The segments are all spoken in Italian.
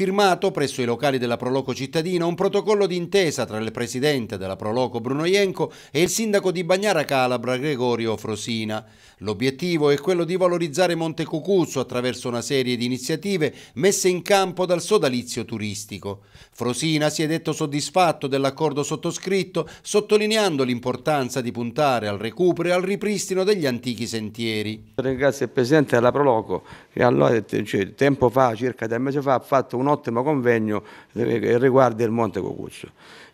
firmato presso i locali della Proloco Cittadina un protocollo d'intesa tra il presidente della Proloco Bruno Ienco e il sindaco di Bagnara Calabra Gregorio Frosina. L'obiettivo è quello di valorizzare Monte Cucuzzo attraverso una serie di iniziative messe in campo dal sodalizio turistico. Frosina si è detto soddisfatto dell'accordo sottoscritto, sottolineando l'importanza di puntare al recupero e al ripristino degli antichi sentieri. Ringrazio il presidente della Proloco che allora, cioè, tempo fa, circa tre mese fa, ha fatto un un ottimo convegno riguardo il Monte Cocuccio.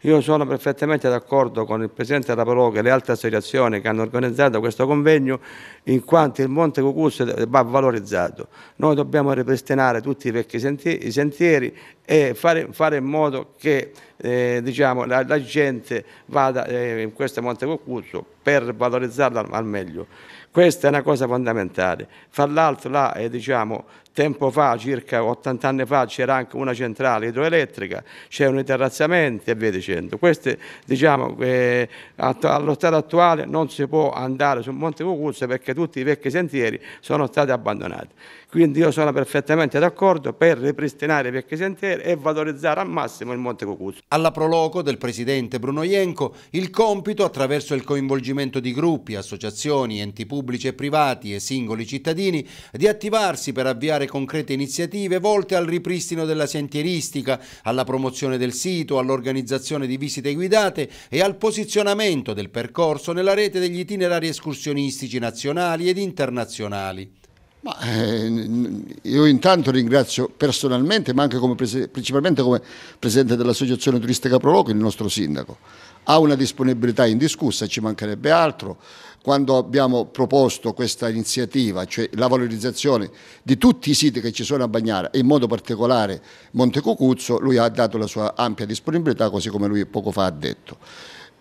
Io sono perfettamente d'accordo con il Presidente della Rapologa e le altre associazioni che hanno organizzato questo convegno in quanto il Monte Cocuccio va valorizzato. Noi dobbiamo ripristinare tutti i vecchi sentieri e fare, fare in modo che eh, diciamo, la, la, gente vada eh, in questo monte concorso per valorizzarla al meglio. Questa è una cosa fondamentale. Fra l'altro, là, eh, diciamo, tempo fa, circa 80 anni fa, c'era anche una centrale idroelettrica, c'erano i terrazzamenti e via dicendo. Queste, diciamo, eh, allo stato attuale non si può andare su Monte Cucuzzo perché tutti i vecchi sentieri sono stati abbandonati. Quindi io sono perfettamente d'accordo per ripristinare i vecchi sentieri sostenere e valorizzare al massimo il Monte Cocuzzo. Alla proloco del presidente Bruno Ienco il compito attraverso il coinvolgimento di gruppi, associazioni, enti pubblici e privati e singoli cittadini di attivarsi per avviare concrete iniziative volte al ripristino della sentieristica, alla promozione del sito, all'organizzazione di visite guidate e al posizionamento del percorso nella rete degli itinerari escursionistici nazionali ed internazionali. Ma, eh, io intanto ringrazio personalmente, ma anche come principalmente come presidente dell'Associazione Turistica Proloco, il nostro sindaco. Ha una disponibilità indiscussa, ci mancherebbe altro. Quando abbiamo proposto questa iniziativa, cioè la valorizzazione di tutti i siti che ci sono a Bagnara, in modo particolare Monte Cucuzzo, lui ha dato la sua ampia disponibilità, così come lui poco fa ha detto.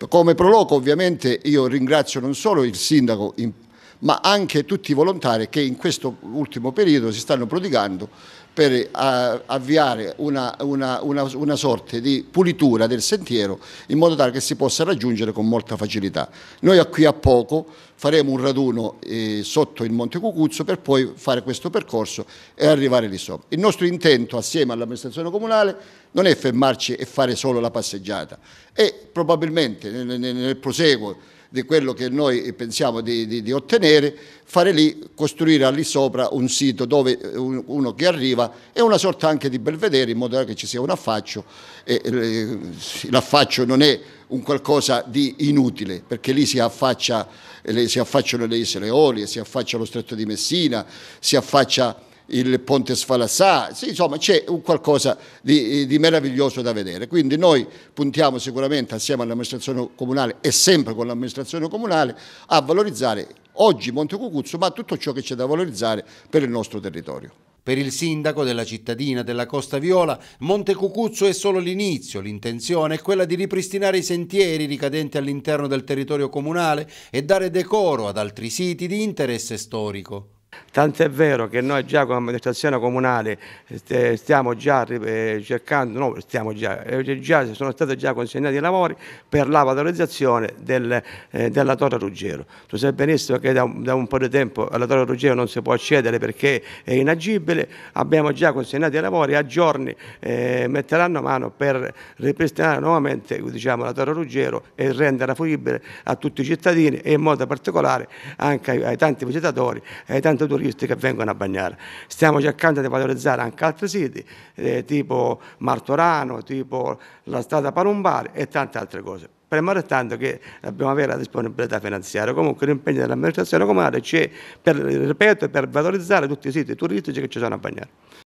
Come Proloco ovviamente io ringrazio non solo il sindaco in ma anche tutti i volontari che in questo ultimo periodo si stanno prodigando per eh, avviare una, una, una, una, sorta di pulitura del sentiero in modo tale che si possa raggiungere con molta facilità. Noi a qui a poco faremo un raduno eh, sotto il Monte Cucuzzo per poi fare questo percorso e arrivare lì sopra. Il nostro intento assieme all'amministrazione comunale non è fermarci e fare solo la passeggiata e probabilmente nel, nel, nel proseguo di quello che noi pensiamo di, di, di ottenere, fare lì, costruire lì sopra un sito dove eh, uno che arriva è una sorta anche di belvedere in modo che ci sia un affaccio. E, eh, l'affaccio non è un qualcosa di inutile, perché lì si, affaccia, eh, si affacciano le isole Eolie, si affaccia lo stretto di Messina, si affaccia il Ponte Sfalassà, sì, insomma c'è un qualcosa di, di, meraviglioso da vedere. Quindi noi puntiamo sicuramente assieme all'amministrazione comunale e sempre con l'amministrazione comunale a valorizzare oggi Monte Cucuzzo, ma tutto ciò che c'è da valorizzare per il nostro territorio. Per il sindaco della cittadina della Costa Viola, Monte Cucuzzo è solo l'inizio, l'intenzione è quella di ripristinare i sentieri ricadenti all'interno del territorio comunale e dare decoro ad altri siti di interesse storico. Tant'è vero che noi già come amministrazione comunale eh, stiamo già eh, cercando, no, stiamo già, eh, già sono stati già consegnati i lavori per la valorizzazione del, eh, della Torre Ruggero. Tu sai benissimo che da, da, un po' di tempo alla Torre Ruggero non si può accedere perché è inagibile, abbiamo già consegnato i lavori, a giorni eh, metteranno mano per ripristinare nuovamente diciamo, la Torre Ruggero e renderla fruibile a tutti i cittadini e in modo particolare anche ai, ai tanti visitatori, ai tanti turisti che vengono a bagnare. Stiamo cercando di valorizzare anche altri siti, eh, tipo Martorano, tipo la strada Palombare e tante altre cose. Premare tanto che dobbiamo avere la disponibilità finanziaria, comunque l'impegno dell'amministrazione comunale c'è, per, ripeto, per valorizzare tutti i siti turistici che ci sono a Bagnare.